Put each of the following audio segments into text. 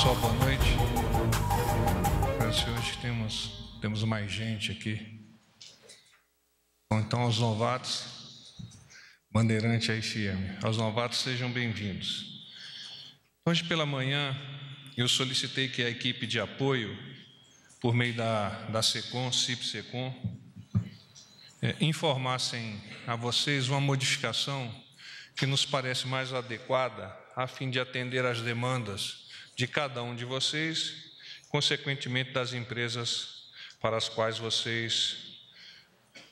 pessoal, boa noite. Parece que hoje temos, temos mais gente aqui. Bom, então, aos novatos, bandeirante aí firme. Aos novatos, sejam bem-vindos. Hoje pela manhã, eu solicitei que a equipe de apoio, por meio da, da SECOM, CIP-SECOM, é, informassem a vocês uma modificação que nos parece mais adequada a fim de atender às demandas de cada um de vocês, consequentemente das empresas para as quais vocês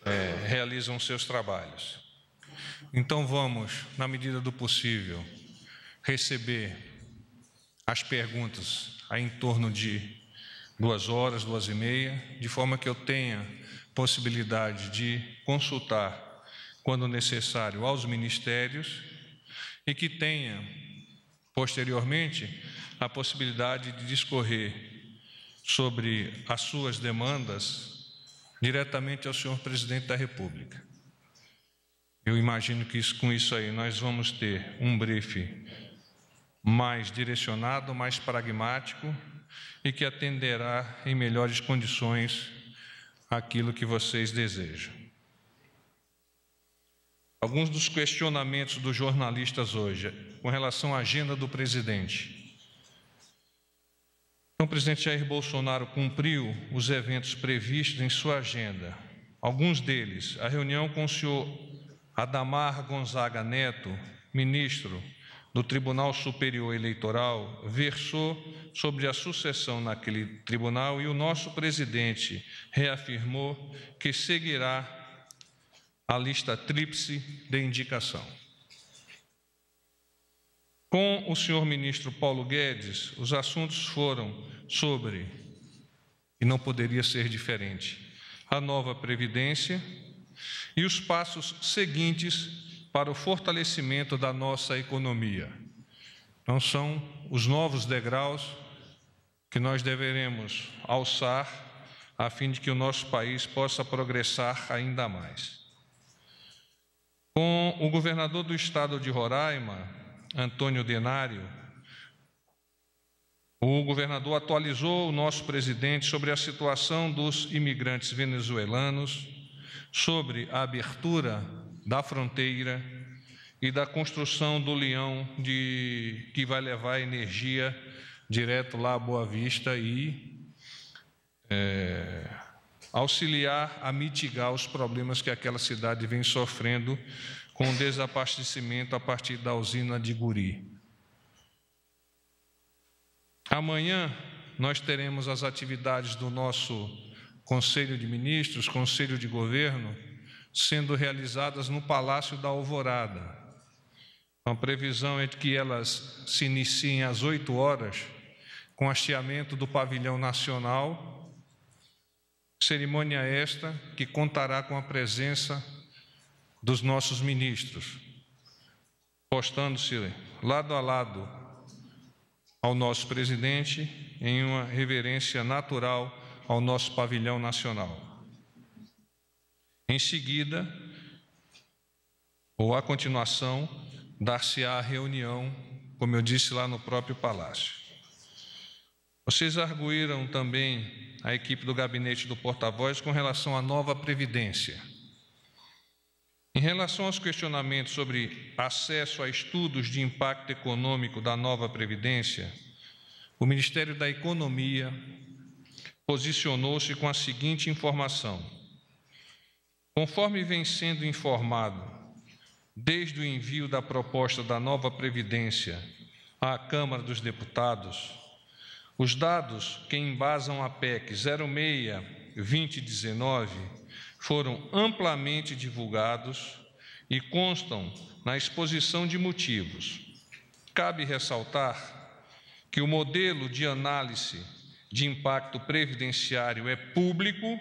é, realizam seus trabalhos. Então vamos, na medida do possível, receber as perguntas a em torno de duas horas, duas e meia, de forma que eu tenha possibilidade de consultar quando necessário, aos ministérios e que tenha, posteriormente, a possibilidade de discorrer sobre as suas demandas diretamente ao senhor presidente da República. Eu imagino que isso, com isso aí nós vamos ter um brief mais direcionado, mais pragmático e que atenderá em melhores condições aquilo que vocês desejam. Alguns dos questionamentos dos jornalistas hoje com relação à agenda do presidente. Então, o presidente Jair Bolsonaro cumpriu os eventos previstos em sua agenda. Alguns deles, a reunião com o senhor Adamar Gonzaga Neto, ministro do Tribunal Superior Eleitoral, versou sobre a sucessão naquele tribunal e o nosso presidente reafirmou que seguirá a lista tríplice de indicação. Com o senhor ministro Paulo Guedes, os assuntos foram sobre, e não poderia ser diferente, a nova Previdência e os passos seguintes para o fortalecimento da nossa economia. Então, são os novos degraus que nós deveremos alçar a fim de que o nosso país possa progressar ainda mais. Com o governador do estado de Roraima, Antônio Denário, o governador atualizou o nosso presidente sobre a situação dos imigrantes venezuelanos, sobre a abertura da fronteira e da construção do leão de, que vai levar energia direto lá a Boa Vista e é, auxiliar a mitigar os problemas que aquela cidade vem sofrendo com desabastecimento a partir da usina de Guri. Amanhã nós teremos as atividades do nosso Conselho de Ministros, Conselho de Governo, sendo realizadas no Palácio da Alvorada. A previsão é de que elas se iniciem às 8 horas, com hasteamento do Pavilhão Nacional. Cerimônia esta que contará com a presença dos nossos ministros, postando-se lado a lado ao nosso presidente em uma reverência natural ao nosso pavilhão nacional. Em seguida, ou a continuação, dar-se-á a reunião, como eu disse lá no próprio palácio. Vocês arguíram também a equipe do gabinete do porta-voz com relação à nova previdência. Em relação aos questionamentos sobre acesso a estudos de impacto econômico da nova Previdência, o Ministério da Economia posicionou-se com a seguinte informação: conforme vem sendo informado desde o envio da proposta da nova Previdência à Câmara dos Deputados, os dados que embasam a PEC 06-2019 foram amplamente divulgados e constam na exposição de motivos. Cabe ressaltar que o modelo de análise de impacto previdenciário é público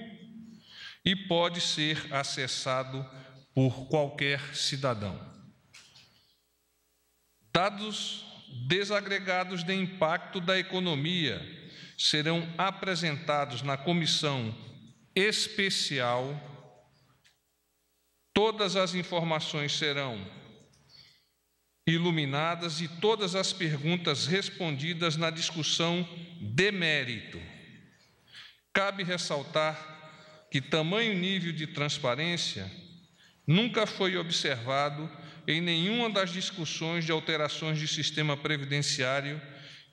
e pode ser acessado por qualquer cidadão. Dados desagregados de impacto da economia serão apresentados na comissão especial, todas as informações serão iluminadas e todas as perguntas respondidas na discussão de mérito. Cabe ressaltar que tamanho nível de transparência nunca foi observado em nenhuma das discussões de alterações de sistema previdenciário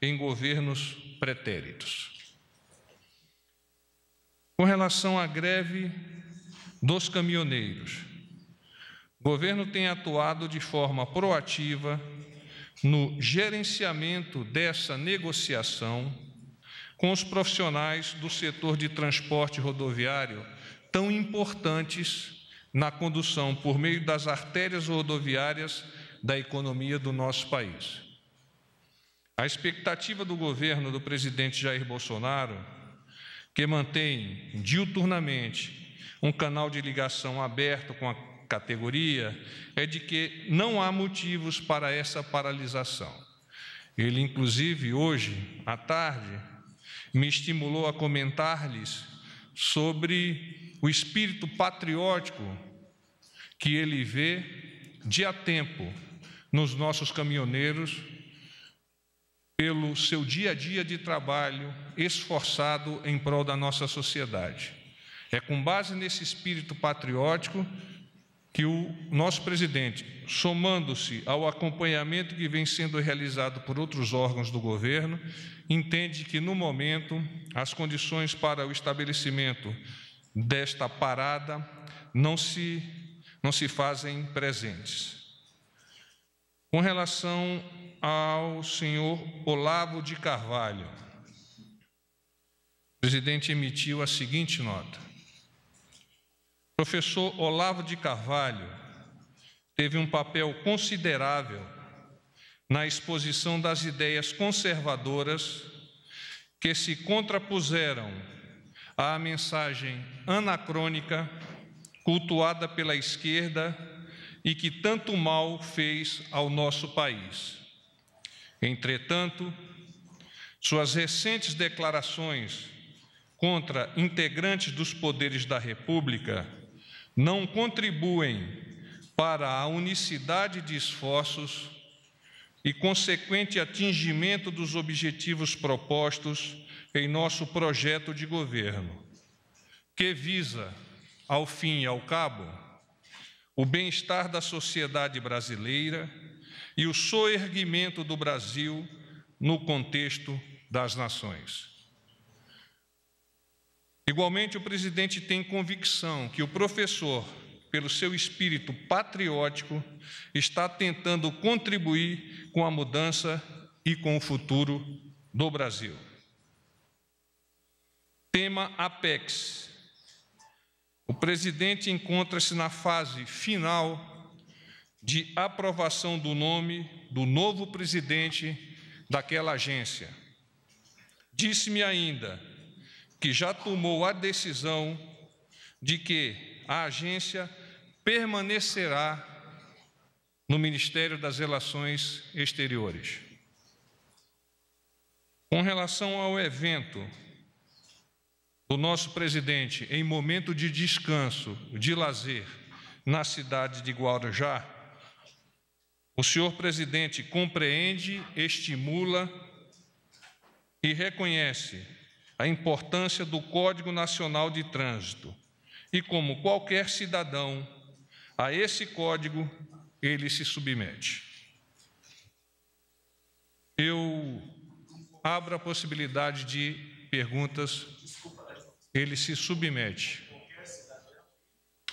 em governos pretéritos. Com relação à greve dos caminhoneiros, o governo tem atuado de forma proativa no gerenciamento dessa negociação com os profissionais do setor de transporte rodoviário, tão importantes na condução por meio das artérias rodoviárias da economia do nosso país. A expectativa do governo do presidente Jair Bolsonaro que mantém diuturnamente um canal de ligação aberto com a categoria, é de que não há motivos para essa paralisação. Ele, inclusive, hoje à tarde, me estimulou a comentar-lhes sobre o espírito patriótico que ele vê dia a tempo nos nossos caminhoneiros pelo seu dia a dia de trabalho esforçado em prol da nossa sociedade. É com base nesse espírito patriótico que o nosso presidente, somando-se ao acompanhamento que vem sendo realizado por outros órgãos do governo, entende que, no momento, as condições para o estabelecimento desta parada não se, não se fazem presentes. Com relação ao senhor Olavo de Carvalho. O presidente emitiu a seguinte nota: Professor Olavo de Carvalho teve um papel considerável na exposição das ideias conservadoras que se contrapuseram à mensagem anacrônica cultuada pela esquerda e que tanto mal fez ao nosso país. Entretanto, suas recentes declarações contra integrantes dos poderes da República não contribuem para a unicidade de esforços e consequente atingimento dos objetivos propostos em nosso projeto de governo, que visa, ao fim e ao cabo, o bem-estar da sociedade brasileira e o soerguimento do Brasil no contexto das nações. Igualmente, o presidente tem convicção que o professor, pelo seu espírito patriótico, está tentando contribuir com a mudança e com o futuro do Brasil. Tema Apex. O presidente encontra-se na fase final de aprovação do nome do novo presidente daquela agência. Disse-me ainda que já tomou a decisão de que a agência permanecerá no Ministério das Relações Exteriores. Com relação ao evento do nosso presidente em momento de descanso, de lazer, na cidade de Guarujá, o senhor presidente compreende, estimula e reconhece a importância do Código Nacional de Trânsito. E como qualquer cidadão, a esse código ele se submete. Eu abro a possibilidade de perguntas. Ele se submete.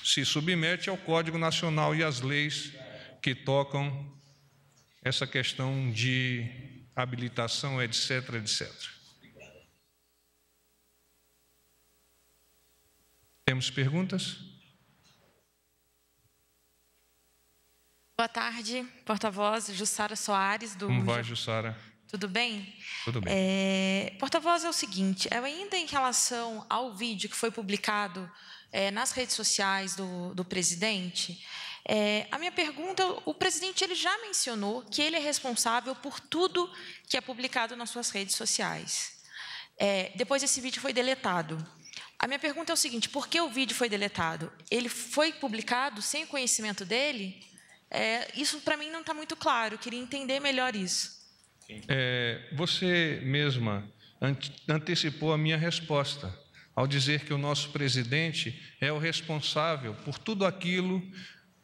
Se submete ao Código Nacional e às leis que tocam essa questão de habilitação, etc, etc. Temos perguntas? Boa tarde, porta-voz Jussara Soares do Como vai, Jussara? Tudo bem? Tudo bem. É, porta-voz é o seguinte: eu é ainda em relação ao vídeo que foi publicado é, nas redes sociais do, do presidente, é, a minha pergunta, o presidente ele já mencionou que ele é responsável por tudo que é publicado nas suas redes sociais. É, depois esse vídeo foi deletado. A minha pergunta é o seguinte: por que o vídeo foi deletado? Ele foi publicado sem o conhecimento dele? É, isso para mim não está muito claro. Eu queria entender melhor isso. É, você mesma antecipou a minha resposta ao dizer que o nosso presidente é o responsável por tudo aquilo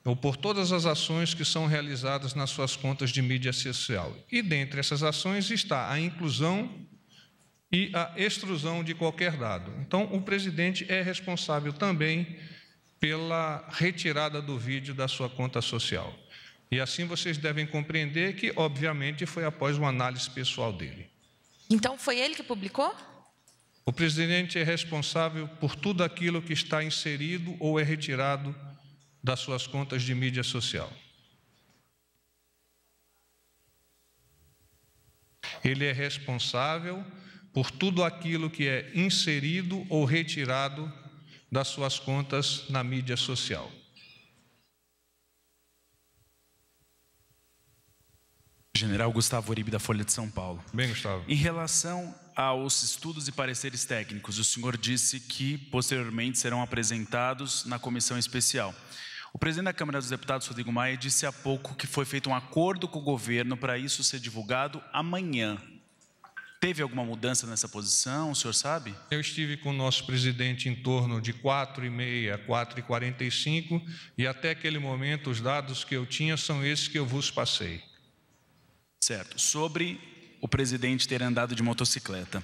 ou por todas as ações que são realizadas nas suas contas de mídia social. E dentre essas ações está a inclusão e a extrusão de qualquer dado. Então, o presidente é responsável também pela retirada do vídeo da sua conta social. E assim vocês devem compreender que, obviamente, foi após uma análise pessoal dele. Então, foi ele que publicou? O presidente é responsável por tudo aquilo que está inserido ou é retirado das suas contas de mídia social. Ele é responsável por tudo aquilo que é inserido ou retirado das suas contas na mídia social. General Gustavo Uribe, da Folha de São Paulo. Bem, Gustavo. Em relação aos estudos e pareceres técnicos, o senhor disse que posteriormente serão apresentados na comissão especial. O presidente da Câmara dos Deputados, Rodrigo Maia, disse há pouco que foi feito um acordo com o governo para isso ser divulgado amanhã. Teve alguma mudança nessa posição, o senhor sabe? Eu estive com o nosso presidente em torno de 4h30, 4h45 e até aquele momento os dados que eu tinha são esses que eu vos passei. Certo. Sobre o presidente ter andado de motocicleta.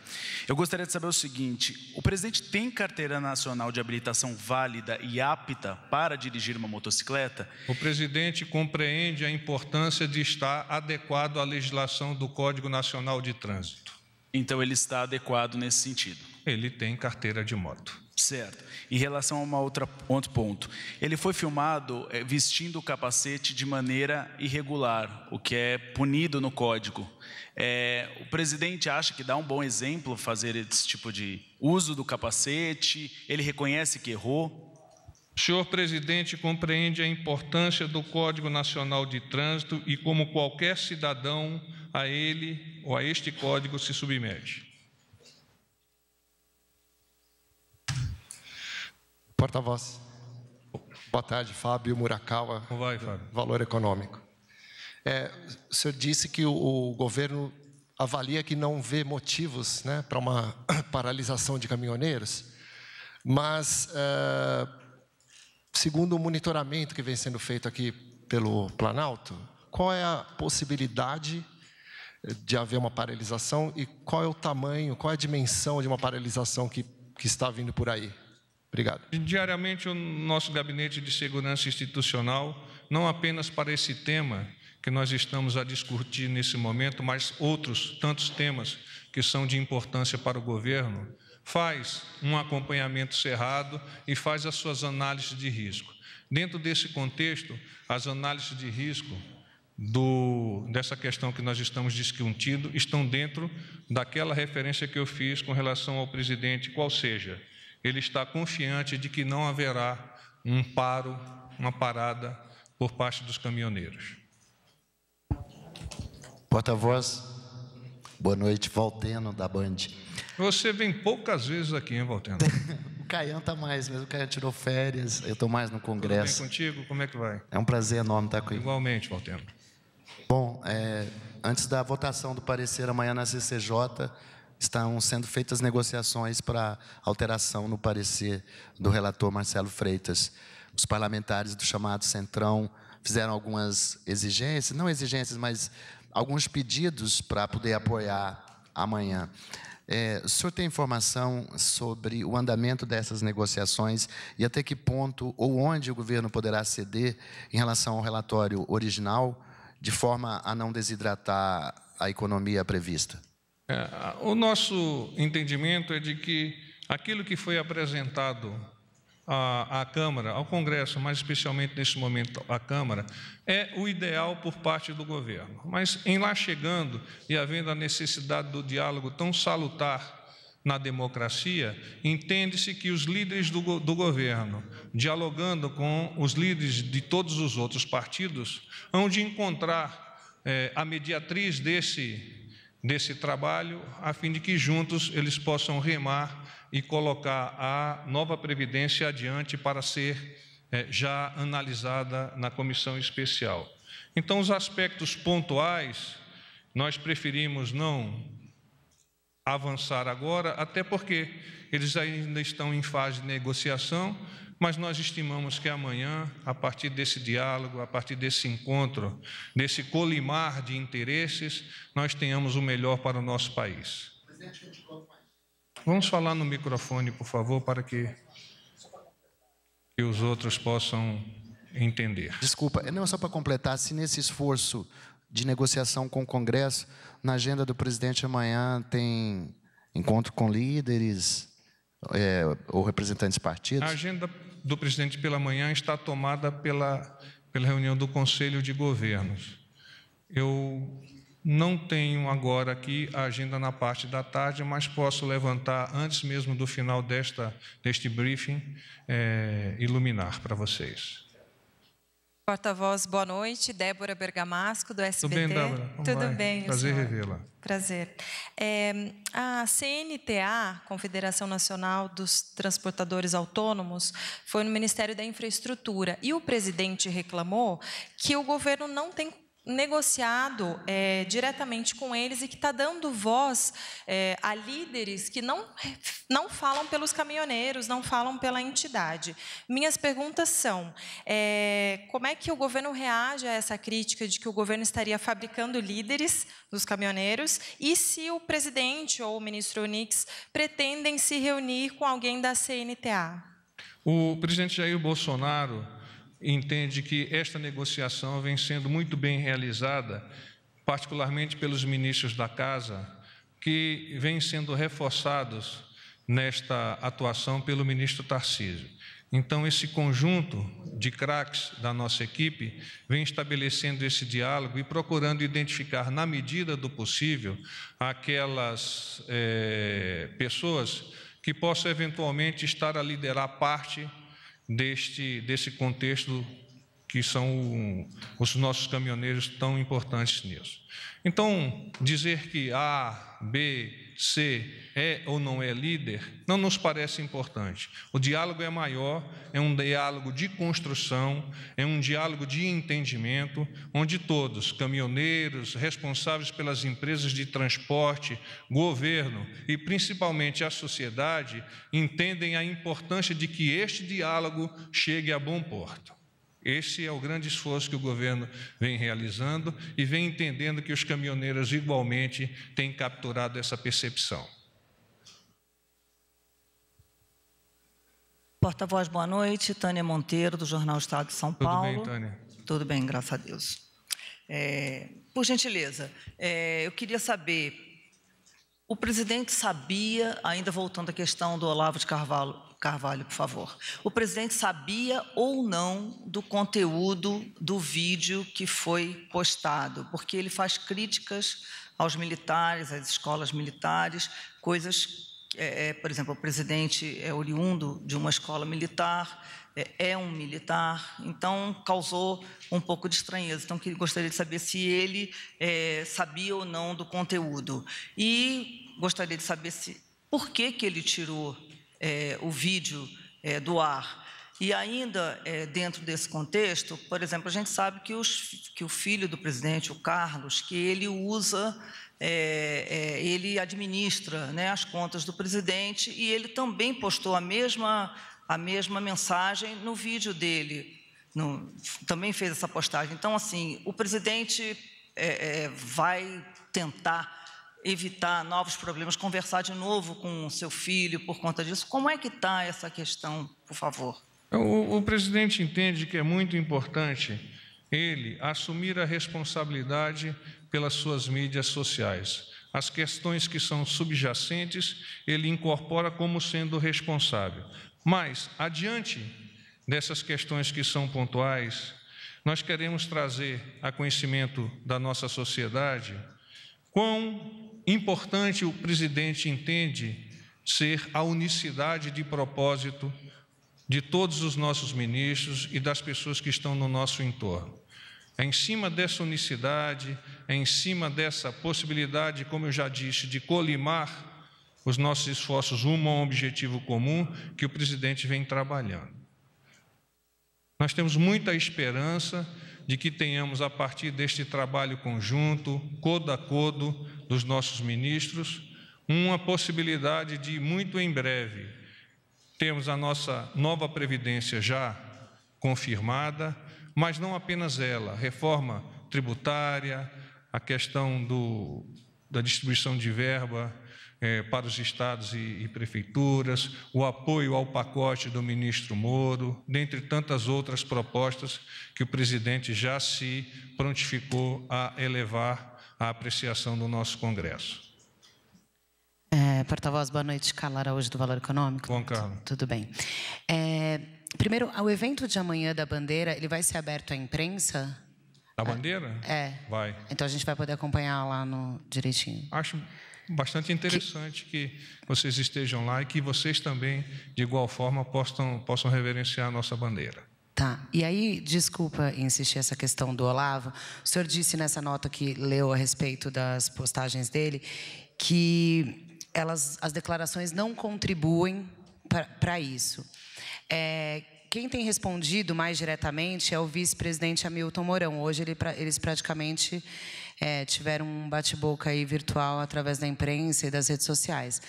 Eu gostaria de saber o seguinte: o presidente tem carteira nacional de habilitação válida e apta para dirigir uma motocicleta? O presidente compreende a importância de estar adequado à legislação do Código Nacional de Trânsito. Então ele está adequado nesse sentido. Ele tem carteira de moto. Certo. Em relação a uma outra, outro ponto, ele foi filmado eh, vestindo o capacete de maneira irregular, o que é punido no código. É, o presidente acha que dá um bom exemplo fazer esse tipo de uso do capacete? Ele reconhece que errou? Senhor presidente, compreende a importância do Código Nacional de Trânsito e como qualquer cidadão a ele ou a este código se submete. porta-voz. Boa tarde, Fábio Murakawa. Como vai, Fábio? Valor Econômico. É, o senhor disse que o, o governo avalia que não vê motivos né, para uma paralisação de caminhoneiros, mas, é, segundo o monitoramento que vem sendo feito aqui pelo Planalto, qual é a possibilidade de haver uma paralisação e qual é o tamanho, qual é a dimensão de uma paralisação que, que está vindo por aí? Obrigado. Diariamente, o nosso gabinete de segurança institucional, não apenas para esse tema que nós estamos a discutir nesse momento, mas outros tantos temas que são de importância para o governo, faz um acompanhamento cerrado e faz as suas análises de risco. Dentro desse contexto, as análises de risco do, dessa questão que nós estamos discutindo estão dentro daquela referência que eu fiz com relação ao presidente, qual seja ele está confiante de que não haverá um paro, uma parada por parte dos caminhoneiros. Porta-voz, boa noite, Valteno da Band. Você vem poucas vezes aqui, hein, Valteno? o Caian está mais, mas o Caian tirou férias, eu estou mais no Congresso. Tudo bem contigo? Como é que vai? É um prazer enorme estar tá com Igualmente, Valteno. Bom, é, antes da votação do parecer amanhã na CCJ, estão sendo feitas negociações para alteração no parecer do relator Marcelo Freitas. Os parlamentares do chamado Centrão fizeram algumas exigências, não exigências, mas alguns pedidos para poder apoiar amanhã. É, o senhor tem informação sobre o andamento dessas negociações e até que ponto ou onde o governo poderá ceder em relação ao relatório original, de forma a não desidratar a economia prevista? É, o nosso entendimento é de que aquilo que foi apresentado à, à, Câmara, ao Congresso, mas especialmente nesse momento à Câmara, é o ideal por parte do governo. Mas em lá chegando e havendo a necessidade do diálogo tão salutar na democracia, entende-se que os líderes do, do governo, dialogando com os líderes de todos os outros partidos, hão de encontrar é, a mediatriz desse desse trabalho, a fim de que juntos eles possam remar e colocar a nova previdência adiante para ser é, já analisada na comissão especial. Então, os aspectos pontuais nós preferimos não avançar agora, até porque eles ainda estão em fase de negociação, mas nós estimamos que amanhã, a partir desse diálogo, a partir desse encontro, desse colimar de interesses, nós tenhamos o melhor para o nosso país. Vamos falar no microfone, por favor, para que, que os outros possam entender. Desculpa, não só para completar, se nesse esforço de negociação com o Congresso, na agenda do presidente amanhã tem encontro com líderes é, ou representantes partidos? A agenda do presidente pela manhã está tomada pela, pela reunião do Conselho de Governos. Eu não tenho agora aqui a agenda na parte da tarde, mas posso levantar antes mesmo do final desta, deste briefing, é, iluminar para vocês. Porta-voz, boa noite. Débora Bergamasco, do SBT. Tudo bem, Débora? Como Tudo vai? bem, Prazer revê-la. Prazer. É, a CNTA, Confederação Nacional dos Transportadores Autônomos, foi no Ministério da Infraestrutura e o presidente reclamou que o governo não tem negociado é, diretamente com eles e que está dando voz é, a líderes que não, não falam pelos caminhoneiros, não falam pela entidade. Minhas perguntas são: é, como é que o governo reage a essa crítica de que o governo estaria fabricando líderes dos caminhoneiros? E se o presidente ou o ministro Onix pretendem se reunir com alguém da CNTA? O presidente Jair Bolsonaro entende que esta negociação vem sendo muito bem realizada, particularmente pelos ministros da Casa, que vêm sendo reforçados nesta atuação pelo ministro Tarcísio. Então, esse conjunto de craques da nossa equipe vem estabelecendo esse diálogo e procurando identificar, na medida do possível, aquelas é, pessoas que possam eventualmente estar a liderar parte deste, desse contexto que são os nossos caminhoneiros tão importantes nisso. Então, dizer que A, B, C é ou não é líder não nos parece importante. O diálogo é maior, é um diálogo de construção, é um diálogo de entendimento, onde todos, caminhoneiros, responsáveis pelas empresas de transporte, governo e principalmente a sociedade, entendem a importância de que este diálogo chegue a bom porto. Esse é o grande esforço que o governo vem realizando e vem entendendo que os caminhoneiros igualmente têm capturado essa percepção. Porta-voz, boa noite. Tânia Monteiro, do Jornal Estado de São Tudo Paulo. Tudo bem, Tânia? Tudo bem, graças a Deus. É, por gentileza, é, eu queria saber: o presidente sabia, ainda voltando à questão do Olavo de Carvalho, Carvalho, por favor. O presidente sabia ou não do conteúdo do vídeo que foi postado? Porque ele faz críticas aos militares, às escolas militares, coisas. É, é por exemplo, o presidente é oriundo de uma escola militar, é, é um militar, então causou um pouco de estranheza. Então, gostaria de saber se ele é, sabia ou não do conteúdo. E gostaria de saber se por que, que ele tirou é, o vídeo é, do ar. E ainda é, dentro desse contexto, por exemplo, a gente sabe que, os, que o filho do presidente, o Carlos, que ele usa, é, é, ele administra né, as contas do presidente e ele também postou a mesma, a mesma mensagem no vídeo dele. No, também fez essa postagem. Então, assim, o presidente é, é, vai tentar evitar novos problemas, conversar de novo com o seu filho por conta disso. Como é que está essa questão, por favor? O, o, presidente entende que é muito importante ele assumir a responsabilidade pelas suas mídias sociais. As questões que são subjacentes, ele incorpora como sendo responsável. Mas, adiante dessas questões que são pontuais, nós queremos trazer a conhecimento da nossa sociedade quão Importante o presidente entende ser a unicidade de propósito de todos os nossos ministros e das pessoas que estão no nosso entorno. É em cima dessa unicidade, é em cima dessa possibilidade, como eu já disse, de colimar os nossos esforços rumo a um objetivo comum que o presidente vem trabalhando. Nós temos muita esperança de que tenhamos, a partir deste trabalho conjunto, codo a codo, dos nossos ministros, uma possibilidade de, muito em breve, termos a nossa nova Previdência já confirmada, mas não apenas ela, reforma tributária, a questão do, da distribuição de verba é, para os estados e, e, prefeituras, o apoio ao pacote do ministro Moro, dentre tantas outras propostas que o presidente já se prontificou a elevar à apreciação do nosso Congresso. É, Porta-voz, boa noite. Carla Araújo, do Valor Econômico. Bom, Carla. Tudo bem. É, primeiro, o evento de amanhã da Bandeira, ele vai ser aberto à imprensa? Da Bandeira? É. Vai. Então a gente vai poder acompanhar lá no direitinho. Acho bastante interessante que, que vocês estejam lá e que vocês também, de igual forma, possam, possam reverenciar a nossa bandeira. Tá. E aí, desculpa insistir essa questão do Olavo. O senhor disse nessa nota que leu a respeito das postagens dele que elas, as declarações não contribuem para isso. É, quem tem respondido mais diretamente é o vice-presidente Hamilton Mourão. Hoje ele, eles praticamente é, tiveram um bate-boca aí virtual através da imprensa e das redes sociais.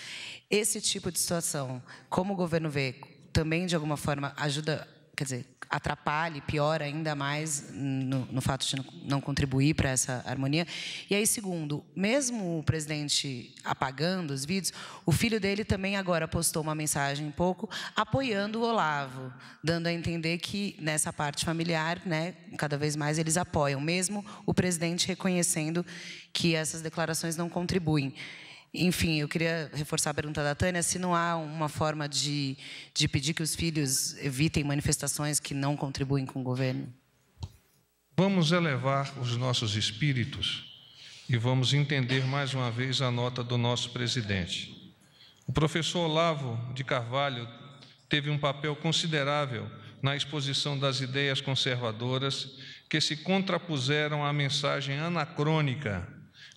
Esse tipo de situação, como o governo vê, também de alguma forma ajuda, quer dizer, atrapalhe, piora ainda mais no, no fato de não contribuir para essa harmonia. E aí, segundo, mesmo o presidente apagando os vídeos, o filho dele também agora postou uma mensagem um pouco apoiando o Olavo, dando a entender que nessa parte familiar, né, cada vez mais eles apoiam, mesmo o presidente reconhecendo que essas declarações não contribuem. Enfim, eu queria reforçar a pergunta da Tânia, se não há uma forma de, de pedir que os filhos evitem manifestações que não contribuem com o governo. Vamos elevar os nossos espíritos e vamos entender mais uma vez a nota do nosso presidente. O professor Olavo de Carvalho teve um papel considerável na exposição das ideias conservadoras que se contrapuseram à mensagem anacrônica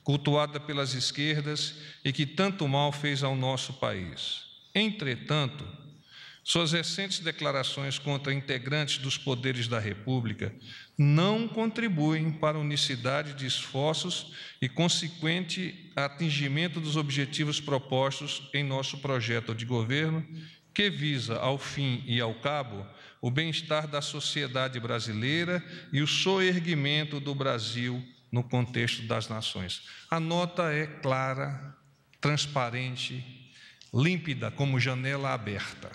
cultuada pelas esquerdas e que tanto mal fez ao nosso país. Entretanto, suas recentes declarações contra integrantes dos poderes da República não contribuem para a unicidade de esforços e consequente atingimento dos objetivos propostos em nosso projeto de governo, que visa, ao fim e ao cabo, o bem-estar da sociedade brasileira e o soerguimento do Brasil no contexto das nações. A nota é clara, transparente, límpida, como janela aberta.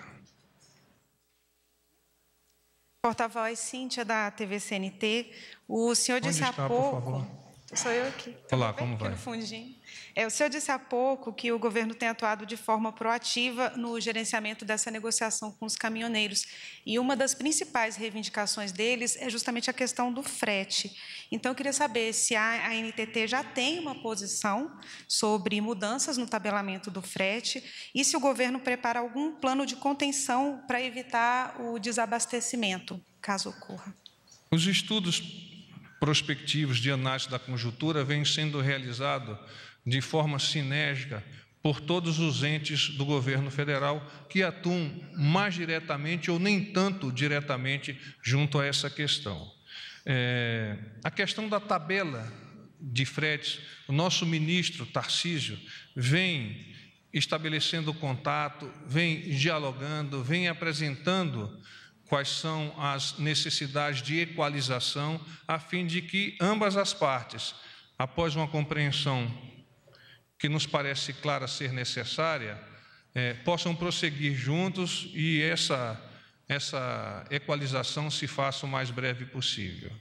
Porta-voz Cíntia da TVCNT, o senhor disse há pouco Sou eu aqui. Olá, bem? como vai? no fundinho. É, o senhor disse há pouco que o governo tem atuado de forma proativa no gerenciamento dessa negociação com os caminhoneiros. E uma das principais reivindicações deles é justamente a questão do frete. Então, eu queria saber se a ANTT já tem uma posição sobre mudanças no tabelamento do frete e se o governo prepara algum plano de contenção para evitar o desabastecimento, caso ocorra. Os estudos prospectivos de análise da conjuntura vem sendo realizado de forma sinérgica por todos os entes do governo federal que atuam mais diretamente ou nem tanto diretamente junto a essa questão. É, a questão da tabela de fretes, o nosso ministro Tarcísio vem estabelecendo contato, vem dialogando, vem apresentando quais são as necessidades de equalização, a fim de que ambas as partes, após uma compreensão que nos parece clara ser necessária, eh, possam prosseguir juntos e essa, essa equalização se faça o mais breve possível.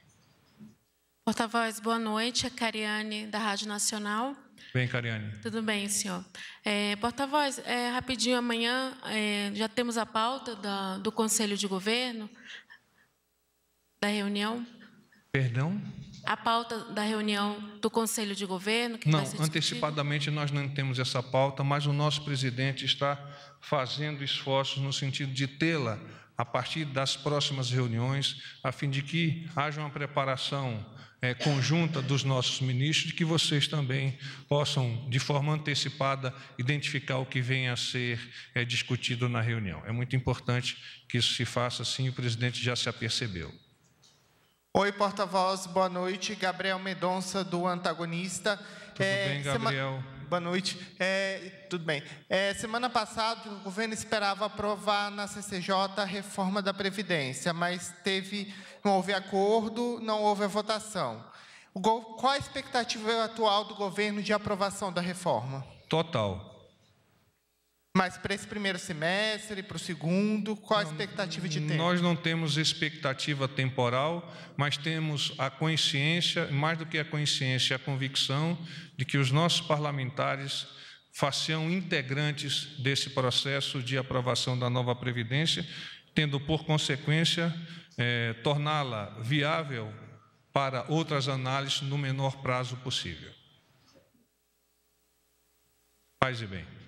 Porta-voz, boa noite. É Cariane, da Rádio Nacional. Bem, Cariane. Tudo bem, senhor. É, Porta-voz, é, rapidinho, amanhã é, já temos a pauta da, do Conselho de Governo, da reunião. Perdão? A pauta da reunião do Conselho de Governo. não, antecipadamente nós não temos essa pauta, mas o nosso presidente está fazendo esforços no sentido de tê-la a partir das próximas reuniões, a fim de que haja uma preparação é, conjunta dos nossos ministros, de que vocês também possam, de forma antecipada, identificar o que vem a ser é, discutido na reunião. É muito importante que isso se faça assim, o presidente já se apercebeu. Oi, porta-voz, boa noite. Gabriel Medonça do Antagonista. Tudo é, bem, Gabriel? Sema... Boa noite. É, tudo bem. É, semana passada, o governo esperava aprovar na CCJ a reforma da Previdência, mas teve, não houve acordo, não houve a votação. Qual a expectativa atual do governo de aprovação da reforma? Total. Mas para esse primeiro semestre, para o segundo, qual a expectativa de tempo? Nós não temos expectativa temporal, mas temos a consciência, mais do que a consciência, a convicção de que os nossos parlamentares façam integrantes desse processo de aprovação da nova Previdência, tendo por consequência eh, torná-la viável para outras análises no menor prazo possível. Paz e bem.